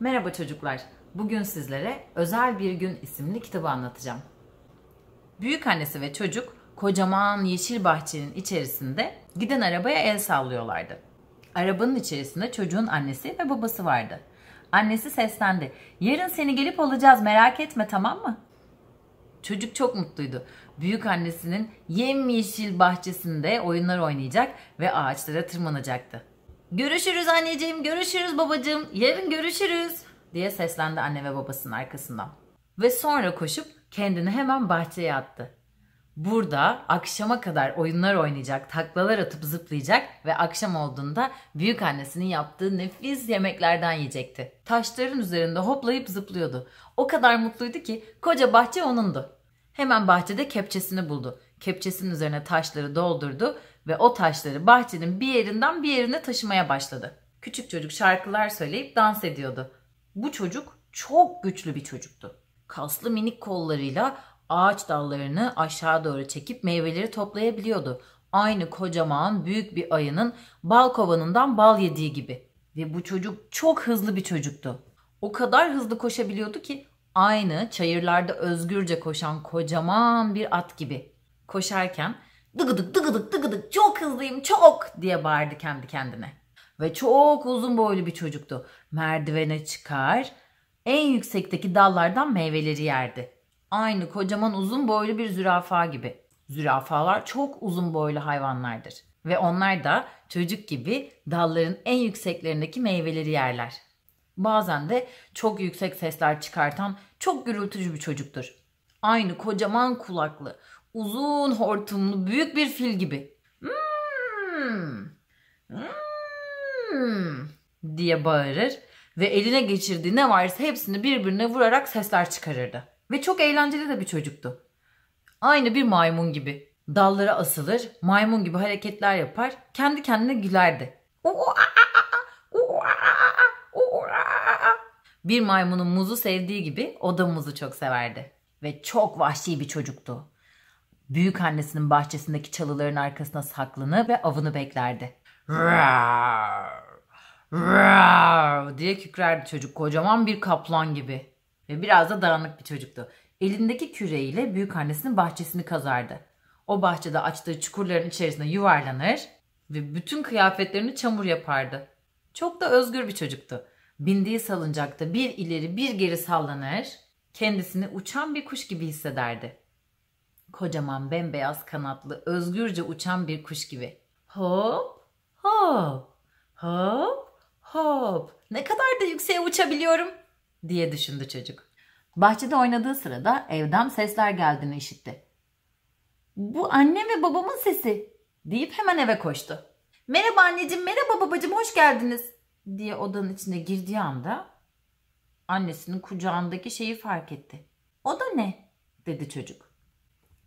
Merhaba çocuklar. Bugün sizlere Özel Bir Gün isimli kitabı anlatacağım. Büyük annesi ve çocuk kocaman yeşil bahçenin içerisinde giden arabaya el sallıyorlardı. Arabanın içerisinde çocuğun annesi ve babası vardı. Annesi seslendi. Yarın seni gelip alacağız merak etme tamam mı? Çocuk çok mutluydu. Büyük annesinin yemyeşil bahçesinde oyunlar oynayacak ve ağaçlara tırmanacaktı. Görüşürüz anneciğim, görüşürüz babacığım, yarın görüşürüz diye seslendi anne ve babasının arkasından. Ve sonra koşup kendini hemen bahçeye attı. Burada akşama kadar oyunlar oynayacak, taklalar atıp zıplayacak ve akşam olduğunda büyük annesinin yaptığı nefis yemeklerden yiyecekti. Taşların üzerinde hoplayıp zıplıyordu. O kadar mutluydu ki koca bahçe onundu. Hemen bahçede kepçesini buldu. Kepçesinin üzerine taşları doldurdu ve o taşları bahçenin bir yerinden bir yerine taşımaya başladı. Küçük çocuk şarkılar söyleyip dans ediyordu. Bu çocuk çok güçlü bir çocuktu. Kaslı minik kollarıyla ağaç dallarını aşağı doğru çekip meyveleri toplayabiliyordu. Aynı kocaman büyük bir ayının bal kovanından bal yediği gibi. Ve bu çocuk çok hızlı bir çocuktu. O kadar hızlı koşabiliyordu ki aynı çayırlarda özgürce koşan kocaman bir at gibi. Koşarken dıgıdık dıgıdık dıgıdık çok hızlıyım çok diye bağırdı kendi kendine. Ve çok uzun boylu bir çocuktu. Merdivene çıkar, en yüksekteki dallardan meyveleri yerdi. Aynı kocaman uzun boylu bir zürafa gibi. Zürafalar çok uzun boylu hayvanlardır. Ve onlar da çocuk gibi dalların en yükseklerindeki meyveleri yerler. Bazen de çok yüksek sesler çıkartan çok gürültücü bir çocuktur. Aynı kocaman kulaklı, uzun hortumlu büyük bir fil gibi. Hmm. hmm, diye bağırır ve eline geçirdiği ne varsa hepsini birbirine vurarak sesler çıkarırdı. Ve çok eğlenceli de bir çocuktu. Aynı bir maymun gibi. Dallara asılır, maymun gibi hareketler yapar, kendi kendine gülerdi. Bir maymunun muzu sevdiği gibi o da muzu çok severdi. Ve çok vahşi bir çocuktu büyük annesinin bahçesindeki çalıların arkasına saklanır ve avını beklerdi. Rar diye kükrerdi çocuk kocaman bir kaplan gibi. Ve biraz da dağınık bir çocuktu. Elindeki küreğiyle büyük annesinin bahçesini kazardı. O bahçede açtığı çukurların içerisine yuvarlanır ve bütün kıyafetlerini çamur yapardı. Çok da özgür bir çocuktu. Bindiği salıncakta bir ileri bir geri sallanır, kendisini uçan bir kuş gibi hissederdi. Kocaman bembeyaz kanatlı, özgürce uçan bir kuş gibi. Hop, hop, hop, hop. Ne kadar da yükseğe uçabiliyorum diye düşündü çocuk. Bahçede oynadığı sırada evden sesler geldiğini işitti. Bu annem ve babamın sesi deyip hemen eve koştu. Merhaba anneciğim, merhaba babacığım hoş geldiniz diye odanın içine girdiği anda annesinin kucağındaki şeyi fark etti. O da ne? dedi çocuk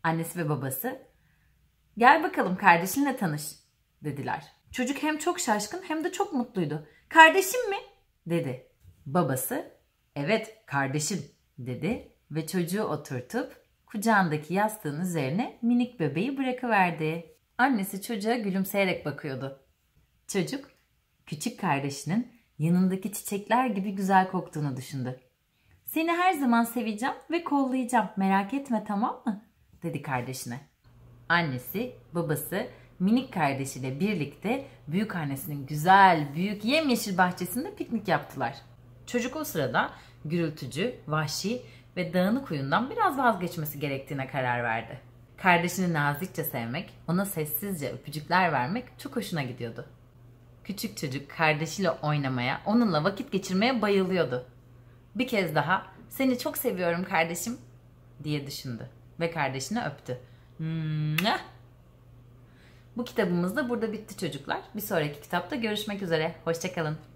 annesi ve babası. Gel bakalım kardeşinle tanış dediler. Çocuk hem çok şaşkın hem de çok mutluydu. Kardeşim mi? dedi. Babası evet kardeşim dedi ve çocuğu oturtup kucağındaki yastığın üzerine minik bebeği bırakıverdi. Annesi çocuğa gülümseyerek bakıyordu. Çocuk küçük kardeşinin yanındaki çiçekler gibi güzel koktuğunu düşündü. Seni her zaman seveceğim ve kollayacağım. Merak etme tamam mı? dedi kardeşine. Annesi, babası minik kardeşiyle birlikte büyük annesinin güzel büyük yemyeşil bahçesinde piknik yaptılar. Çocuk o sırada gürültücü, vahşi ve dağınık huyundan biraz vazgeçmesi gerektiğine karar verdi. Kardeşini nazikçe sevmek, ona sessizce öpücükler vermek çok hoşuna gidiyordu. Küçük çocuk kardeşiyle oynamaya, onunla vakit geçirmeye bayılıyordu. Bir kez daha "Seni çok seviyorum kardeşim." diye düşündü ve kardeşini öptü. Bu kitabımız da burada bitti çocuklar. Bir sonraki kitapta görüşmek üzere. Hoşçakalın.